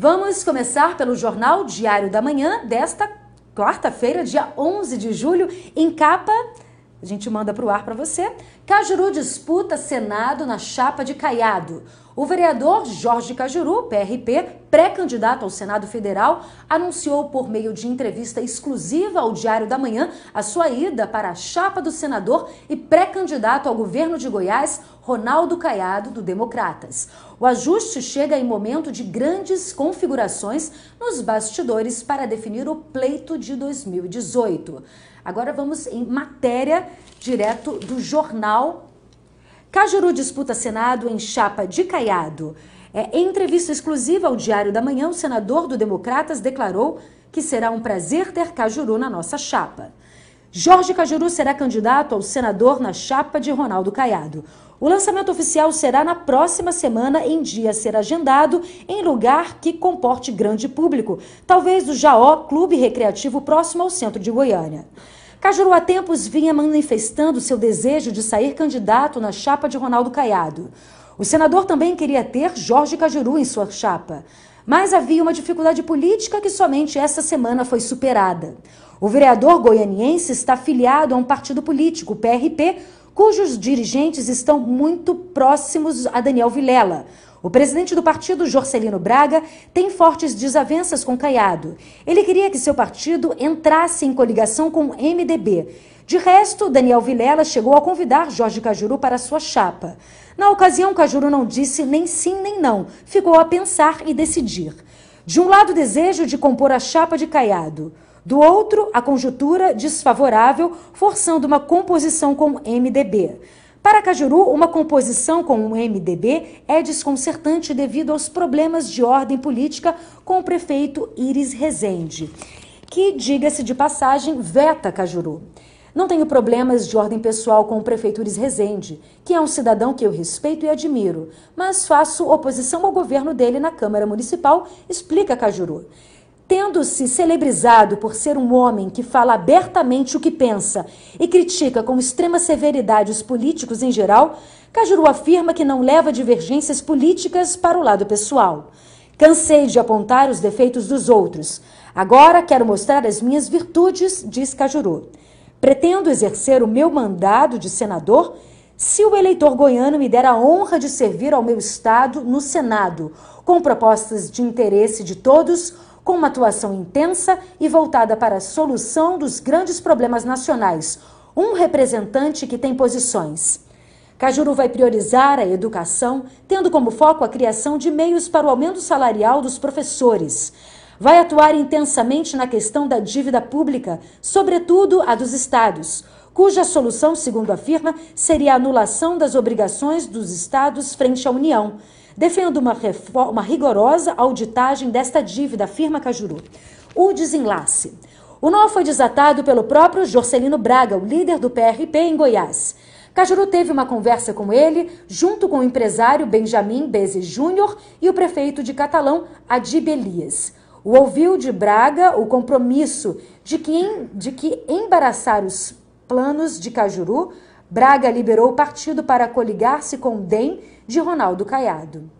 Vamos começar pelo Jornal Diário da Manhã desta quarta-feira, dia 11 de julho, em capa. A gente manda para o ar para você. Cajuru disputa Senado na chapa de Caiado. O vereador Jorge Cajuru, PRP, pré-candidato ao Senado Federal, anunciou por meio de entrevista exclusiva ao Diário da Manhã a sua ida para a chapa do senador e pré-candidato ao governo de Goiás, Ronaldo Caiado, do Democratas. O ajuste chega em momento de grandes configurações nos bastidores para definir o pleito de 2018. Agora vamos em matéria direto do jornal Cajuru disputa Senado em chapa de Caiado. É, em entrevista exclusiva ao Diário da Manhã, o senador do Democratas declarou que será um prazer ter Cajuru na nossa chapa. Jorge Cajuru será candidato ao senador na chapa de Ronaldo Caiado. O lançamento oficial será na próxima semana, em dia a ser agendado, em lugar que comporte grande público, talvez o Jaó Clube Recreativo próximo ao centro de Goiânia. Cajuru há tempos vinha manifestando seu desejo de sair candidato na chapa de Ronaldo Caiado. O senador também queria ter Jorge Cajuru em sua chapa. Mas havia uma dificuldade política que somente essa semana foi superada. O vereador goianiense está filiado a um partido político, o PRP, cujos dirigentes estão muito próximos a Daniel Vilela, o presidente do partido, Jorcelino Braga, tem fortes desavenças com Caiado. Ele queria que seu partido entrasse em coligação com o MDB. De resto, Daniel Vilela chegou a convidar Jorge Cajuru para sua chapa. Na ocasião, Cajuru não disse nem sim nem não, ficou a pensar e decidir. De um lado, o desejo de compor a chapa de Caiado. Do outro, a conjuntura desfavorável, forçando uma composição com o MDB. Para Cajuru, uma composição com o MDB é desconcertante devido aos problemas de ordem política com o prefeito Iris Rezende, que, diga-se de passagem, veta Cajuru. Não tenho problemas de ordem pessoal com o prefeito Iris Rezende, que é um cidadão que eu respeito e admiro, mas faço oposição ao governo dele na Câmara Municipal, explica Cajuru. Tendo-se celebrizado por ser um homem que fala abertamente o que pensa e critica com extrema severidade os políticos em geral, Cajuru afirma que não leva divergências políticas para o lado pessoal. Cansei de apontar os defeitos dos outros. Agora quero mostrar as minhas virtudes, diz Cajuru. Pretendo exercer o meu mandado de senador se o eleitor goiano me der a honra de servir ao meu Estado no Senado, com propostas de interesse de todos com uma atuação intensa e voltada para a solução dos grandes problemas nacionais, um representante que tem posições. Cajuru vai priorizar a educação, tendo como foco a criação de meios para o aumento salarial dos professores. Vai atuar intensamente na questão da dívida pública, sobretudo a dos estados, cuja solução, segundo afirma, seria a anulação das obrigações dos estados frente à União. Defendo uma, reforma, uma rigorosa auditagem desta dívida, afirma Cajuru. O desenlace. O nó foi desatado pelo próprio Jorcelino Braga, o líder do PRP em Goiás. Cajuru teve uma conversa com ele, junto com o empresário Benjamin Beze Júnior e o prefeito de Catalão, Adib Elias. O ouviu de Braga o compromisso de que, de que embaraçar os planos de Cajuru Braga liberou o partido para coligar-se com o DEM de Ronaldo Caiado.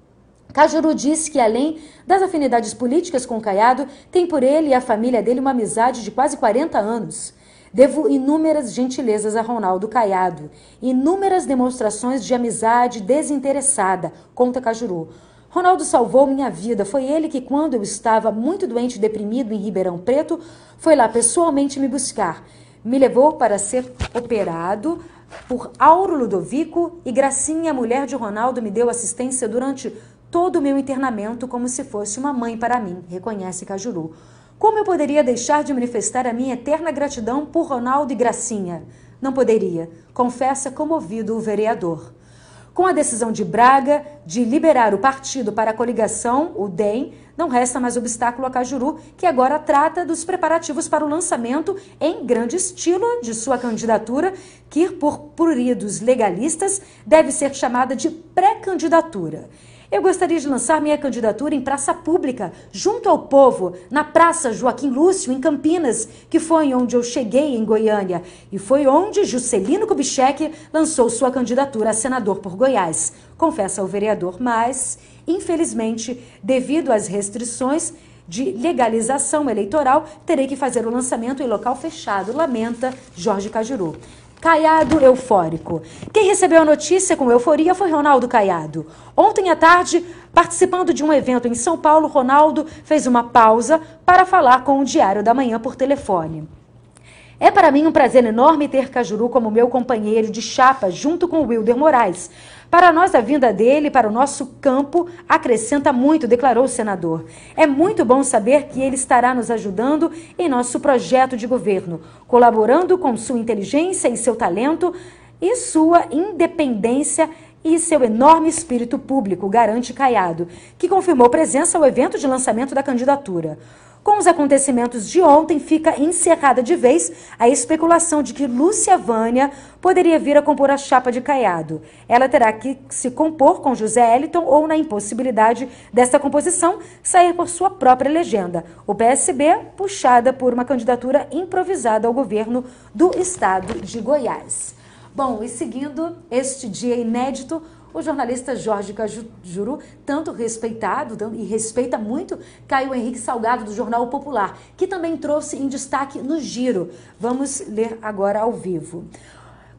Cajuru disse que, além das afinidades políticas com Caiado, tem por ele e a família dele uma amizade de quase 40 anos. Devo inúmeras gentilezas a Ronaldo Caiado, inúmeras demonstrações de amizade desinteressada, conta Cajuru. Ronaldo salvou minha vida. Foi ele que, quando eu estava muito doente e deprimido em Ribeirão Preto, foi lá pessoalmente me buscar. Me levou para ser operado por Auro Ludovico e Gracinha, mulher de Ronaldo, me deu assistência durante todo o meu internamento como se fosse uma mãe para mim, reconhece Cajuru. Como eu poderia deixar de manifestar a minha eterna gratidão por Ronaldo e Gracinha? Não poderia, confessa comovido o vereador. Com a decisão de Braga de liberar o partido para a coligação, o DEM, não resta mais obstáculo a Cajuru, que agora trata dos preparativos para o lançamento em grande estilo de sua candidatura, que, por pruridos legalistas, deve ser chamada de pré-candidatura. Eu gostaria de lançar minha candidatura em praça pública, junto ao povo, na Praça Joaquim Lúcio, em Campinas, que foi onde eu cheguei em Goiânia. E foi onde Juscelino Kubitschek lançou sua candidatura a senador por Goiás. Confessa ao vereador, mas, infelizmente, devido às restrições de legalização eleitoral, terei que fazer o lançamento em local fechado, lamenta Jorge Cajuru. Caiado eufórico. Quem recebeu a notícia com euforia foi Ronaldo Caiado. Ontem à tarde, participando de um evento em São Paulo, Ronaldo fez uma pausa para falar com o Diário da Manhã por telefone. É para mim um prazer enorme ter Cajuru como meu companheiro de chapa junto com Wilder Moraes. Para nós, a vinda dele para o nosso campo acrescenta muito, declarou o senador. É muito bom saber que ele estará nos ajudando em nosso projeto de governo, colaborando com sua inteligência e seu talento e sua independência e seu enorme espírito público, garante Caiado, que confirmou presença ao evento de lançamento da candidatura. Com os acontecimentos de ontem, fica encerrada de vez a especulação de que Lúcia Vânia poderia vir a compor a chapa de Caiado. Ela terá que se compor com José Eliton ou, na impossibilidade desta composição, sair por sua própria legenda. O PSB puxada por uma candidatura improvisada ao governo do estado de Goiás. Bom, e seguindo este dia inédito, o jornalista Jorge Cajuru, tanto respeitado e respeita muito Caio Henrique Salgado, do Jornal Popular, que também trouxe em destaque no Giro. Vamos ler agora ao vivo.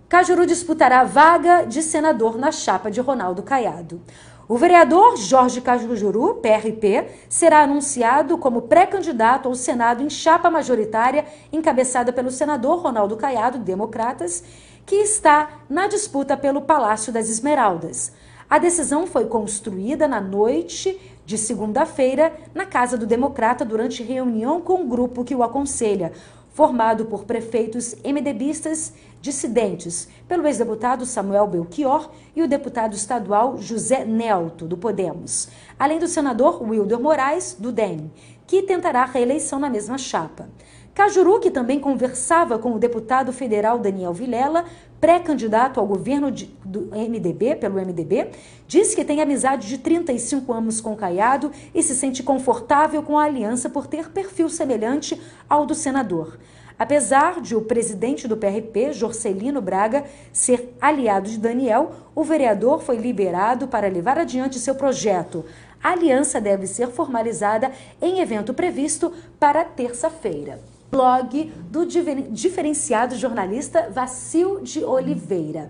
Cajuru disputará a vaga de senador na chapa de Ronaldo Caiado. O vereador Jorge Cajuru, PRP, será anunciado como pré-candidato ao Senado em chapa majoritária encabeçada pelo senador Ronaldo Caiado, Democratas, que está na disputa pelo Palácio das Esmeraldas. A decisão foi construída na noite de segunda-feira na casa do Democrata durante reunião com o grupo que o aconselha, formado por prefeitos MDBistas dissidentes, pelo ex-deputado Samuel Belchior e o deputado estadual José Nelto, do Podemos, além do senador Wilder Moraes, do DEM, que tentará a reeleição na mesma chapa. Cajuru, que também conversava com o deputado federal Daniel Vilela, pré-candidato ao governo de, do MDB, pelo MDB, disse que tem amizade de 35 anos com Caiado e se sente confortável com a aliança por ter perfil semelhante ao do senador. Apesar de o presidente do PRP, Jorcelino Braga, ser aliado de Daniel, o vereador foi liberado para levar adiante seu projeto. A aliança deve ser formalizada em evento previsto para terça-feira blog do diferenciado jornalista Vacil de Oliveira.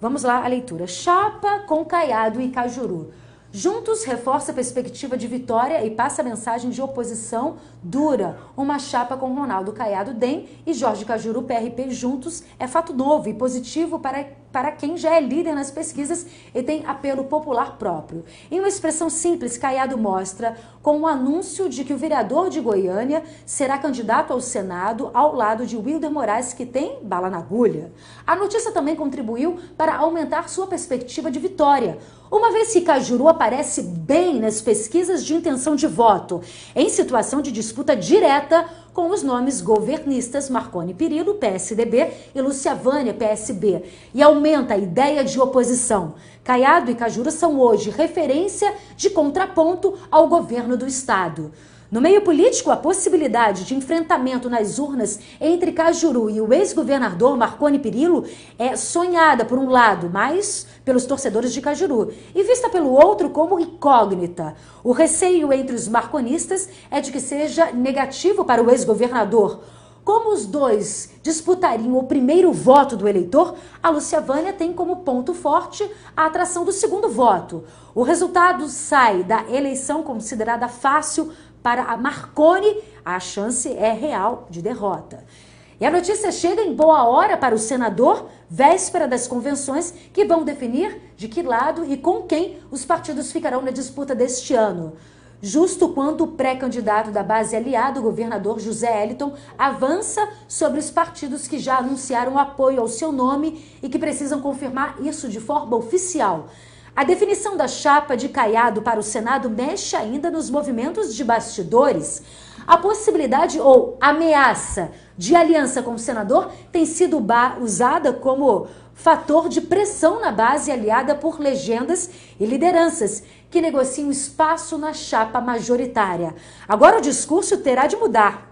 Vamos lá a leitura. Chapa com Caiado e Cajuru. Juntos reforça a perspectiva de vitória e passa a mensagem de oposição dura. Uma chapa com Ronaldo Caiado DEM e Jorge Cajuru PRP juntos é fato novo e positivo para, para quem já é líder nas pesquisas e tem apelo popular próprio. Em uma expressão simples, Caiado mostra com o um anúncio de que o vereador de Goiânia será candidato ao Senado ao lado de Wilder Moraes, que tem bala na agulha. A notícia também contribuiu para aumentar sua perspectiva de vitória. Uma vez que Cajuru aparece bem nas pesquisas de intenção de voto, em situação de disputa direta com os nomes governistas Marconi Perillo, PSDB, e Lúcia Vânia, PSB, e aumenta a ideia de oposição. Caiado e Cajuru são hoje referência de contraponto ao governo do Estado. No meio político, a possibilidade de enfrentamento nas urnas entre Cajuru e o ex-governador Marconi Perillo é sonhada, por um lado, mas pelos torcedores de Cajuru, e vista pelo outro como incógnita. O receio entre os marconistas é de que seja negativo para o ex-governador. Como os dois disputariam o primeiro voto do eleitor, a Lúcia Vânia tem como ponto forte a atração do segundo voto. O resultado sai da eleição considerada fácil para a Marconi, a chance é real de derrota. E a notícia chega em boa hora para o senador, véspera das convenções que vão definir de que lado e com quem os partidos ficarão na disputa deste ano. Justo quanto o pré-candidato da base aliada, o governador José Eliton, avança sobre os partidos que já anunciaram apoio ao seu nome e que precisam confirmar isso de forma oficial. A definição da chapa de Caiado para o Senado mexe ainda nos movimentos de bastidores. A possibilidade ou ameaça de aliança com o senador tem sido usada como fator de pressão na base aliada por legendas e lideranças que negociam espaço na chapa majoritária. Agora o discurso terá de mudar.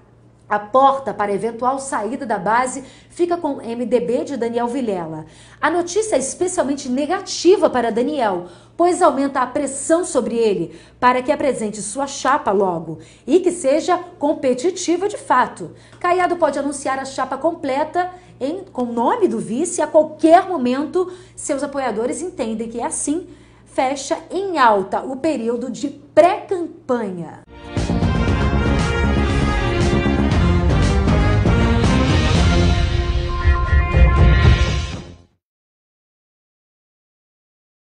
A porta para eventual saída da base fica com MDB de Daniel Vilela. A notícia é especialmente negativa para Daniel, pois aumenta a pressão sobre ele para que apresente sua chapa logo e que seja competitiva de fato. Caiado pode anunciar a chapa completa em, com o nome do vice a qualquer momento. Seus apoiadores entendem que é assim. Fecha em alta o período de pré-campanha.